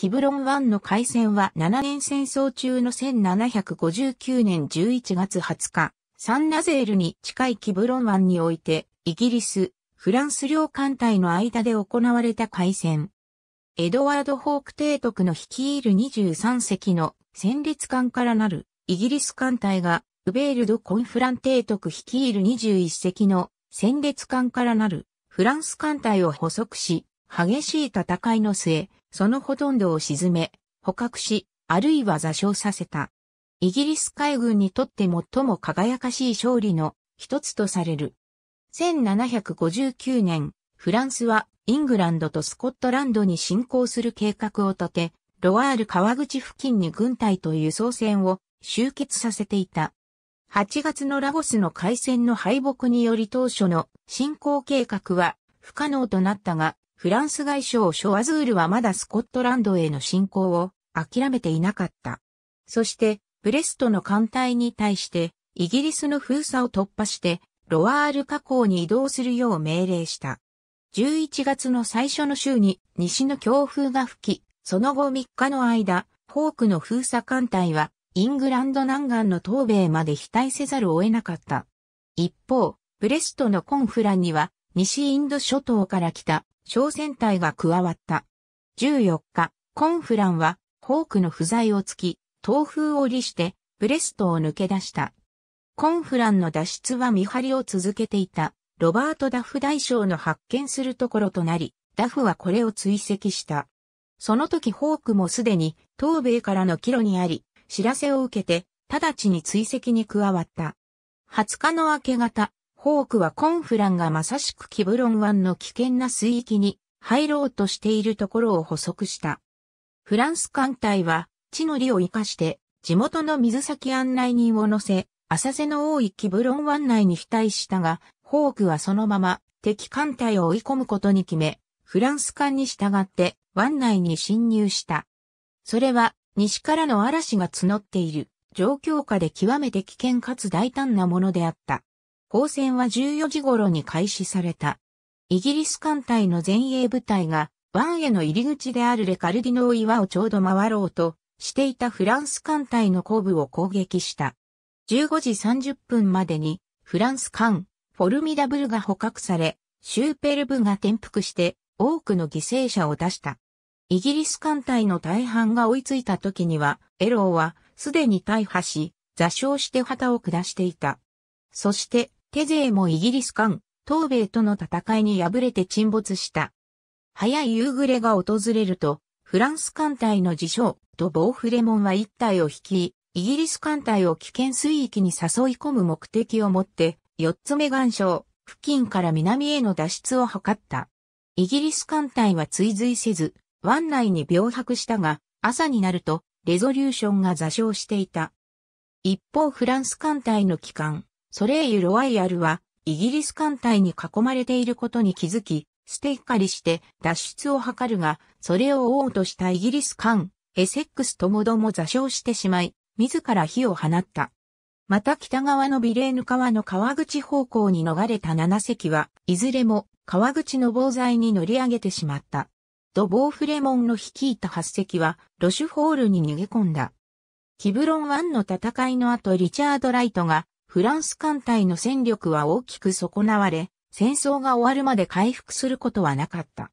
キブロン湾の海戦は7年戦争中の1759年11月20日、サンナゼールに近いキブロン湾において、イギリス、フランス領艦隊の間で行われた海戦。エドワード・ホーク提督の率いる23隻の戦列艦からなるイギリス艦隊が、ウベールド・コンフラン提督率いる21隻の戦列艦からなるフランス艦隊を捕捉し、激しい戦いの末、そのほとんどを沈め、捕獲し、あるいは座礁させた。イギリス海軍にとって最も輝かしい勝利の一つとされる。1759年、フランスはイングランドとスコットランドに侵攻する計画を立て、ロワール川口付近に軍隊と輸送船を集結させていた。8月のラゴスの海戦の敗北により当初の侵攻計画は不可能となったが、フランス外相ショアズールはまだスコットランドへの侵攻を諦めていなかった。そして、ブレストの艦隊に対して、イギリスの封鎖を突破して、ロワール河口に移動するよう命令した。11月の最初の週に西の強風が吹き、その後3日の間、ホークの封鎖艦隊はイングランド南岸の東米まで非対せざるを得なかった。一方、ブレストのコンフランには西インド諸島から来た小船隊が加わった。14日、コンフランは、ホークの不在をつき、東風を利して、ブレストを抜け出した。コンフランの脱出は見張りを続けていた、ロバート・ダフ大将の発見するところとなり、ダフはこれを追跡した。その時ホークもすでに、東米からの帰路にあり、知らせを受けて、直ちに追跡に加わった。20日の明け方、ホークはコンフランがまさしくキブロン湾の危険な水域に入ろうとしているところを捕捉した。フランス艦隊は地の利を生かして地元の水先案内人を乗せ、浅瀬の多いキブロン湾内に被体したが、ホークはそのまま敵艦隊を追い込むことに決め、フランス艦に従って湾内に侵入した。それは西からの嵐が募っている状況下で極めて危険かつ大胆なものであった。交戦は14時頃に開始された。イギリス艦隊の前衛部隊が、湾への入り口であるレカルディの岩をちょうど回ろうとしていたフランス艦隊の後部を攻撃した。15時30分までに、フランス艦、フォルミダブルが捕獲され、シューペルブが転覆して多くの犠牲者を出した。イギリス艦隊の大半が追いついた時には、エローはすでに大破し、座礁して旗を下していた。そして、テゼーもイギリス艦、東米との戦いに敗れて沈没した。早い夕暮れが訪れると、フランス艦隊の自称とボーフレモンは一体を率い、イギリス艦隊を危険水域に誘い込む目的を持って、四つ目岩礁付近から南への脱出を図った。イギリス艦隊は追随せず、湾内に病白したが、朝になると、レゾリューションが座礁していた。一方フランス艦隊の機関、ソレイユ・ロワイヤルは、イギリス艦隊に囲まれていることに気づき、ステっカリして脱出を図るが、それを追おうとしたイギリス艦、エセックスともども座礁してしまい、自ら火を放った。また北側のビレーヌ川の川口方向に逃れた7隻は、いずれも川口の防災に乗り上げてしまった。ドボーフレモンの率いた8隻は、ロシュホールに逃げ込んだ。キブロン湾の戦いの後リチャード・ライトがフランス艦隊の戦力は大きく損なわれ、戦争が終わるまで回復することはなかった。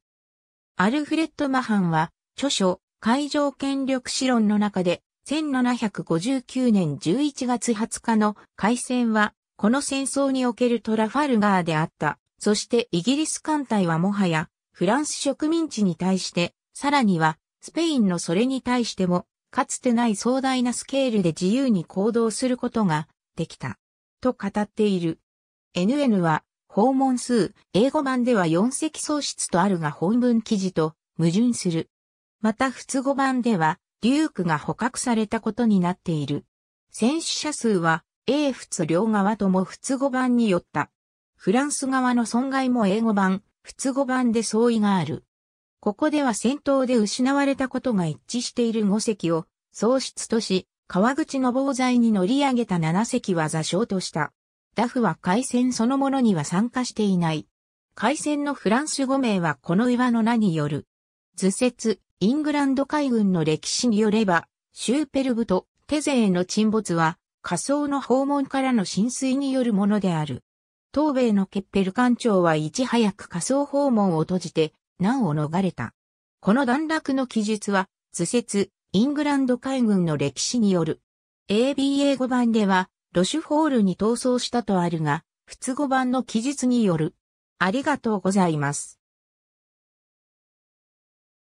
アルフレッド・マハンは、著書、海上権力史論の中で、1759年11月20日の海戦は、この戦争におけるトラファルガーであった。そしてイギリス艦隊はもはや、フランス植民地に対して、さらには、スペインのそれに対しても、かつてない壮大なスケールで自由に行動することができた。と語っている。NN は、訪問数、英語版では4隻喪失とあるが本文記事と矛盾する。また仏語版では、デュークが捕獲されたことになっている。戦死者数は、英仏両側とも仏語版によった。フランス側の損害も英語版、仏語版で相違がある。ここでは戦闘で失われたことが一致している5隻を喪失とし、川口の防災に乗り上げた7隻は座礁とした。ダフは海戦そのものには参加していない。海戦のフランス5名はこの岩の名による。図説、イングランド海軍の歴史によれば、シューペルブとテゼへの沈没は、仮想の訪問からの浸水によるものである。東米のケッペル艦長はいち早く仮想訪問を閉じて、難を逃れた。この段落の記述は、図説、イングランド海軍の歴史による。AB a 5版では、ロシュホールに逃走したとあるが、普通5版の記述による。ありがとうございます。